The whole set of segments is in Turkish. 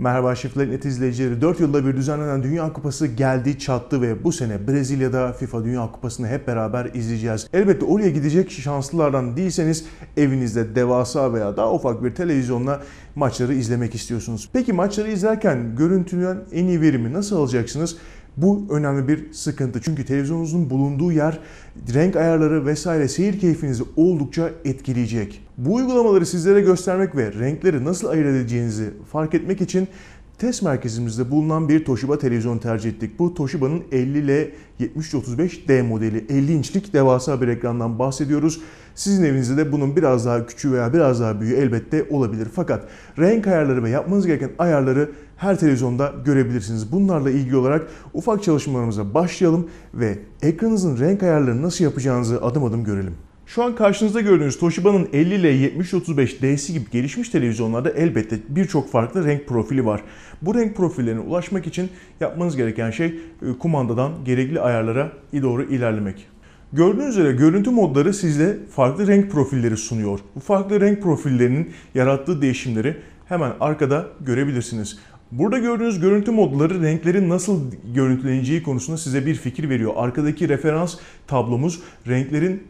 Merhaba Şifre'nin net izleyicileri. 4 yılda bir düzenlenen Dünya Kupası geldi çattı ve bu sene Brezilya'da FIFA Dünya Kupası'nı hep beraber izleyeceğiz. Elbette oraya gidecek şanslılardan değilseniz evinizde devasa veya daha ufak bir televizyonla maçları izlemek istiyorsunuz. Peki maçları izlerken görüntünün en iyi verimi nasıl alacaksınız? Bu önemli bir sıkıntı. Çünkü televizyonunuzun bulunduğu yer renk ayarları vesaire seyir keyfinizi oldukça etkileyecek. Bu uygulamaları sizlere göstermek ve renkleri nasıl ayırt edeceğinizi fark etmek için Test merkezimizde bulunan bir Toshiba televizyon tercih ettik. Bu Toshiba'nın 50 ile 7335D modeli 50 inçlik devasa bir ekrandan bahsediyoruz. Sizin evinizde de bunun biraz daha küçüğü veya biraz daha büyüğü elbette olabilir. Fakat renk ayarları ve yapmanız gereken ayarları her televizyonda görebilirsiniz. Bunlarla ilgili olarak ufak çalışmalarımıza başlayalım ve ekranınızın renk ayarlarını nasıl yapacağınızı adım adım görelim. Şu an karşınızda gördüğünüz Toshiba'nın 50 ile 7035 D'si gibi gelişmiş televizyonlarda elbette birçok farklı renk profili var. Bu renk profillerine ulaşmak için yapmanız gereken şey e, kumandadan gerekli ayarlara doğru ilerlemek. Gördüğünüz üzere görüntü modları sizle farklı renk profilleri sunuyor. Bu farklı renk profillerinin yarattığı değişimleri hemen arkada görebilirsiniz. Burada gördüğünüz görüntü modları renklerin nasıl görüntüleneceği konusunda size bir fikir veriyor. Arkadaki referans tablomuz renklerin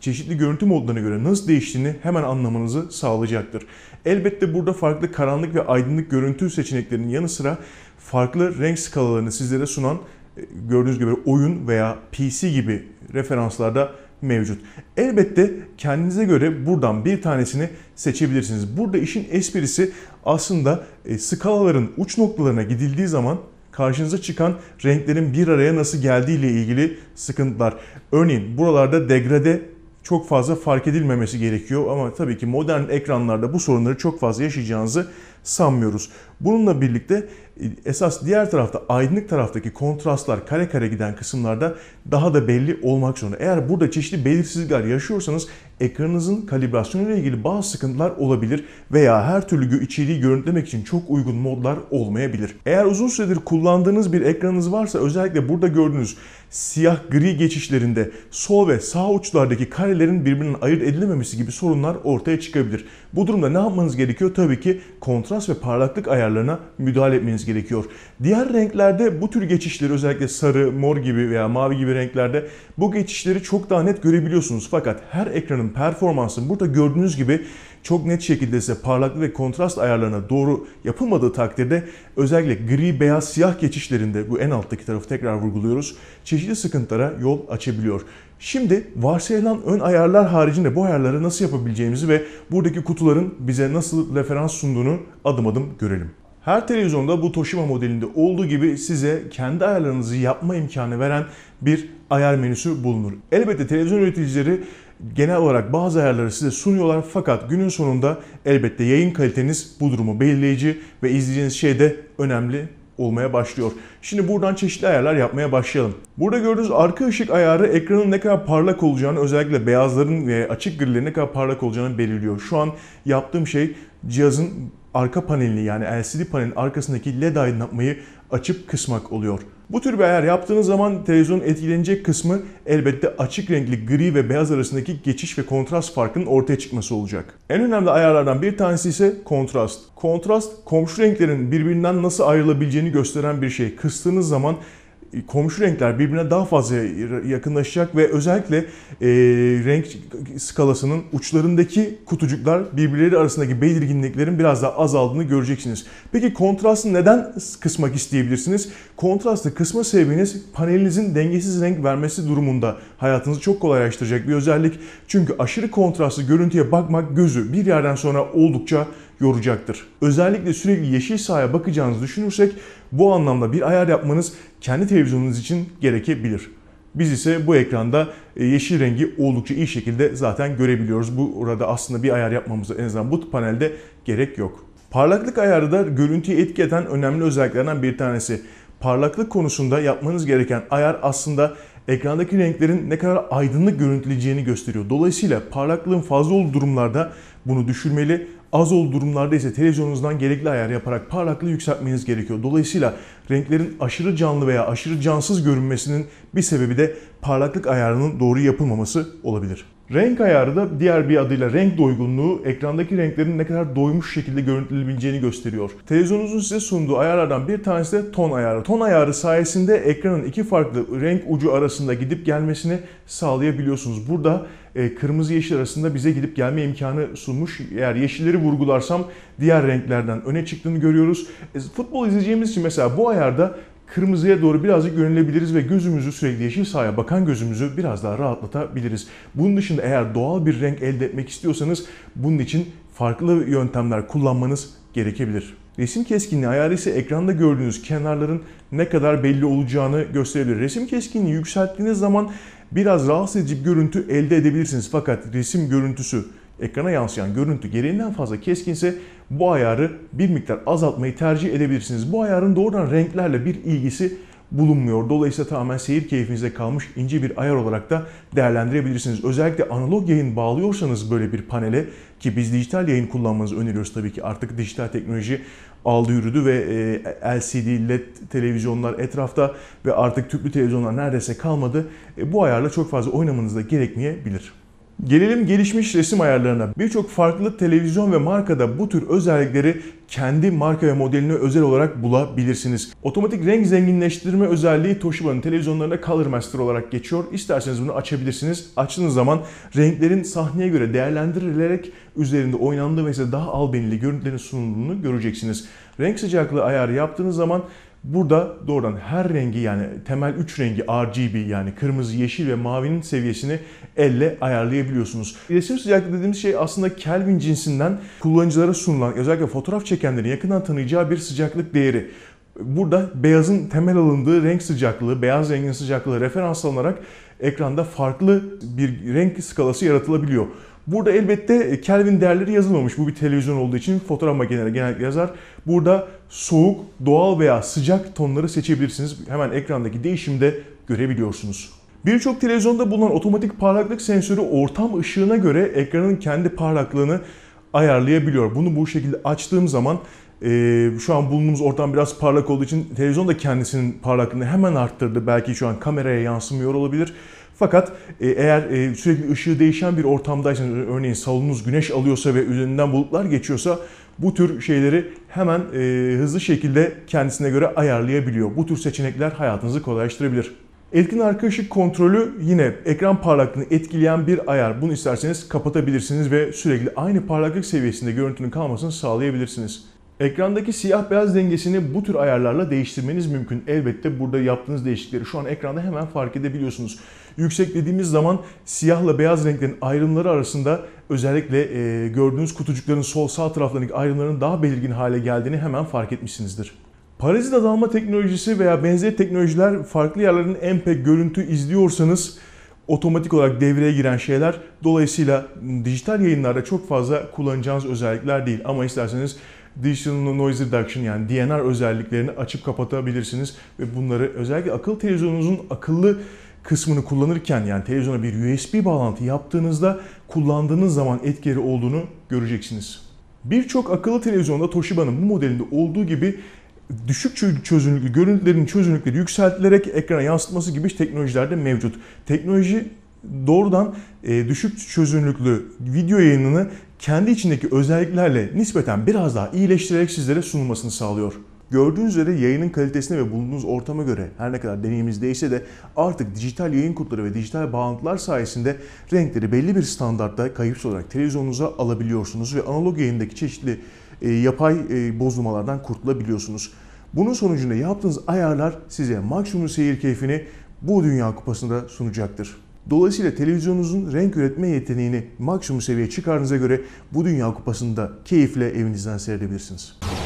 çeşitli görüntü modlarına göre nasıl değiştiğini hemen anlamanızı sağlayacaktır. Elbette burada farklı karanlık ve aydınlık görüntü seçeneklerinin yanı sıra farklı renk skalalarını sizlere sunan e, gördüğünüz gibi oyun veya PC gibi referanslarda mevcut. Elbette kendinize göre buradan bir tanesini seçebilirsiniz. Burada işin esprisi aslında e, skalaların uç noktalarına gidildiği zaman karşınıza çıkan renklerin bir araya nasıl geldiği ile ilgili sıkıntılar. Örneğin buralarda degrade çok fazla fark edilmemesi gerekiyor ama tabii ki modern ekranlarda bu sorunları çok fazla yaşayacağınızı sanmıyoruz. Bununla birlikte esas diğer tarafta aydınlık taraftaki kontrastlar kare kare giden kısımlarda daha da belli olmak zorunda. Eğer burada çeşitli belirsizlikler yaşıyorsanız ekranınızın kalibrasyonu ile ilgili bazı sıkıntılar olabilir veya her türlü içeriği görüntülemek için çok uygun modlar olmayabilir. Eğer uzun süredir kullandığınız bir ekranınız varsa özellikle burada gördüğünüz siyah gri geçişlerinde sol ve sağ uçlardaki karelerin birbirinden ayırt edilememesi gibi sorunlar ortaya çıkabilir. Bu durumda ne yapmanız gerekiyor? Tabii ki kontrast ve parlaklık ayarlarına müdahale etmeniz gerekiyor. Diğer renklerde bu tür geçişleri özellikle sarı, mor gibi veya mavi gibi renklerde bu geçişleri çok daha net görebiliyorsunuz. Fakat her ekranın performansını burada gördüğünüz gibi çok net şekilde ise parlaklık ve kontrast ayarlarına doğru yapılmadığı takdirde özellikle gri, beyaz, siyah geçişlerinde bu en alttaki tarafı tekrar vurguluyoruz. Çeşitli sıkıntılara yol açabiliyor. Şimdi varsayılan ön ayarlar haricinde bu ayarları nasıl yapabileceğimizi ve buradaki kutuların bize nasıl referans sunduğunu adım adım görelim. Her televizyonda bu Toshiba modelinde olduğu gibi size kendi ayarlarınızı yapma imkanı veren bir ayar menüsü bulunur. Elbette televizyon üreticileri genel olarak bazı ayarları size sunuyorlar fakat günün sonunda elbette yayın kaliteniz bu durumu belirleyici ve izleyeceğiniz şey de önemli olmaya başlıyor. Şimdi buradan çeşitli ayarlar yapmaya başlayalım. Burada gördüğünüz arka ışık ayarı ekranın ne kadar parlak olacağını özellikle beyazların ve açık grilerin ne kadar parlak olacağını belirliyor. Şu an yaptığım şey cihazın arka panelini yani LCD panelin arkasındaki LED aydınlatmayı açıp kısmak oluyor. Bu tür bir ayar yaptığınız zaman televizyonun etkilenecek kısmı elbette açık renkli gri ve beyaz arasındaki geçiş ve kontrast farkının ortaya çıkması olacak. En önemli ayarlardan bir tanesi ise kontrast. Kontrast komşu renklerin birbirinden nasıl ayrılabileceğini gösteren bir şey. Kıstığınız zaman e, komşu renkler birbirine daha fazla yakınlaşacak ve özellikle e, renk skalasının uçlarındaki kutucuklar birbirleri arasındaki belirginliklerin biraz daha azaldığını göreceksiniz. Peki kontrastı neden kısmak isteyebilirsiniz? Kontrastı kısma sebebiniz panelinizin dengesiz renk vermesi durumunda hayatınızı çok kolaylaştıracak bir özellik. Çünkü aşırı kontrastlı görüntüye bakmak gözü bir yerden sonra oldukça yoracaktır. Özellikle sürekli yeşil sahaya bakacağınızı düşünürsek bu anlamda bir ayar yapmanız kendi televizyonunuz için gerekebilir. Biz ise bu ekranda e, yeşil rengi oldukça iyi şekilde zaten görebiliyoruz. Bu orada aslında bir ayar yapmamıza en azından bu panelde gerek yok. Parlaklık ayarı da görüntüyü etki eden önemli özelliklerden bir tanesi. Parlaklık konusunda yapmanız gereken ayar aslında ekrandaki renklerin ne kadar aydınlık görüntüleyeceğini gösteriyor. Dolayısıyla parlaklığın fazla olduğu durumlarda bunu düşürmeli Az olduğu durumlarda ise televizyonunuzdan gerekli ayar yaparak parlaklığı yükseltmeniz gerekiyor. Dolayısıyla renklerin aşırı canlı veya aşırı cansız görünmesinin bir sebebi de parlaklık ayarının doğru yapılmaması olabilir. Renk ayarı da diğer bir adıyla renk doygunluğu ekrandaki renklerin ne kadar doymuş şekilde görüntülebileceğini gösteriyor. Televizyonunuzun size sunduğu ayarlardan bir tanesi de ton ayarı. Ton ayarı sayesinde ekranın iki farklı renk ucu arasında gidip gelmesini sağlayabiliyorsunuz. Burada e, kırmızı yeşil arasında bize gidip gelme imkanı sunmuş. Eğer yeşilleri vurgularsam diğer renklerden öne çıktığını görüyoruz. E, futbol izleyeceğimiz için mesela bu ayarda kırmızıya doğru birazcık yönelebiliriz ve gözümüzü sürekli yeşil sahaya bakan gözümüzü biraz daha rahatlatabiliriz. Bunun dışında eğer doğal bir renk elde etmek istiyorsanız bunun için farklı yöntemler kullanmanız gerekebilir. Resim keskinliği ayarı ise ekranda gördüğünüz kenarların ne kadar belli olacağını gösterebilir. Resim keskinliği yükselttiğiniz zaman biraz rahatsız edici bir görüntü elde edebilirsiniz. Fakat resim görüntüsü ekrana yansıyan görüntü gereğinden fazla keskinse bu ayarı bir miktar azaltmayı tercih edebilirsiniz. Bu ayarın doğrudan renklerle bir ilgisi bulunmuyor. Dolayısıyla tamamen seyir keyfinize kalmış ince bir ayar olarak da değerlendirebilirsiniz. Özellikle analog yayın bağlıyorsanız böyle bir panele ki biz dijital yayın kullanmanızı öneriyoruz tabii ki artık dijital teknoloji aldı yürüdü ve e, LCD, LED televizyonlar etrafta ve artık tüplü televizyonlar neredeyse kalmadı. E, bu ayarla çok fazla oynamanız da gerekmeyebilir. Gelelim gelişmiş resim ayarlarına. Birçok farklı televizyon ve markada bu tür özellikleri kendi marka ve modeline özel olarak bulabilirsiniz. Otomatik renk zenginleştirme özelliği Toshiba'nın televizyonlarında Color Master olarak geçiyor. İsterseniz bunu açabilirsiniz. Açtığınız zaman renklerin sahneye göre değerlendirilerek üzerinde oynandığı ve size daha albenili görüntülerin sunulduğunu göreceksiniz. Renk sıcaklığı ayarı yaptığınız zaman Burada doğrudan her rengi yani temel 3 rengi RGB yani kırmızı, yeşil ve mavinin seviyesini elle ayarlayabiliyorsunuz. Resim sıcaklığı dediğimiz şey aslında Kelvin cinsinden kullanıcılara sunulan özellikle fotoğraf çekenlerin yakından tanıyacağı bir sıcaklık değeri. Burada beyazın temel alındığı renk sıcaklığı, beyaz rengin sıcaklığı referans alınarak ekranda farklı bir renk skalası yaratılabiliyor. Burada elbette Kelvin değerleri yazılmamış. Bu bir televizyon olduğu için fotoğraf makineleri genellikle yazar. Burada soğuk, doğal veya sıcak tonları seçebilirsiniz. Hemen ekrandaki değişimde görebiliyorsunuz. Birçok televizyonda bulunan otomatik parlaklık sensörü ortam ışığına göre ekranın kendi parlaklığını ayarlayabiliyor. Bunu bu şekilde açtığım zaman ee, şu an bulunduğumuz ortam biraz parlak olduğu için televizyon da kendisinin parlaklığını hemen arttırdı. Belki şu an kameraya yansımıyor olabilir. Fakat e, eğer e, sürekli ışığı değişen bir ortamdaysanız örneğin salonunuz güneş alıyorsa ve üzerinden bulutlar geçiyorsa bu tür şeyleri hemen e, hızlı şekilde kendisine göre ayarlayabiliyor. Bu tür seçenekler hayatınızı kolaylaştırabilir. Etkin arka ışık kontrolü yine ekran parlaklığını etkileyen bir ayar. Bunu isterseniz kapatabilirsiniz ve sürekli aynı parlaklık seviyesinde görüntünün kalmasını sağlayabilirsiniz. Ekrandaki siyah beyaz dengesini bu tür ayarlarla değiştirmeniz mümkün. Elbette burada yaptığınız değişiklikleri şu an ekranda hemen fark edebiliyorsunuz. Yüksek dediğimiz zaman siyahla beyaz renklerin ayrımları arasında özellikle e, gördüğünüz kutucukların sol sağ taraflarındaki ayrımların daha belirgin hale geldiğini hemen fark etmişsinizdir. Parazit adalma teknolojisi veya benzeri teknolojiler farklı yerlerin en pek görüntü izliyorsanız otomatik olarak devreye giren şeyler. Dolayısıyla dijital yayınlarda çok fazla kullanacağınız özellikler değil. Ama isterseniz Digital Noise Reduction yani DNR özelliklerini açıp kapatabilirsiniz ve bunları özellikle akıllı televizyonunuzun akıllı kısmını kullanırken yani televizyona bir USB bağlantı yaptığınızda kullandığınız zaman etkileri olduğunu göreceksiniz. Birçok akıllı televizyonda Toshiba'nın bu modelinde olduğu gibi düşük çözünürlüklü görüntülerin çözünürlükleri yükseltilerek ekrana yansıtması gibi teknolojiler de mevcut. Teknoloji doğrudan e, düşük çözünürlüklü video yayınını kendi içindeki özelliklerle nispeten biraz daha iyileştirerek sizlere sunulmasını sağlıyor. Gördüğünüz üzere yayının kalitesine ve bulunduğunuz ortama göre her ne kadar deneyimimiz değilse de artık dijital yayın kutları ve dijital bağlantılar sayesinde renkleri belli bir standartta kayıpsız olarak televizyonunuza alabiliyorsunuz ve analog yayındaki çeşitli e, yapay e, bozulmalardan kurtulabiliyorsunuz. Bunun sonucunda yaptığınız ayarlar size maksimum seyir keyfini bu Dünya Kupası'nda sunacaktır. Dolayısıyla televizyonunuzun renk üretme yeteneğini maksimum seviyeye çıkardığınıza göre bu Dünya Kupası'nda keyifle evinizden seyredebilirsiniz.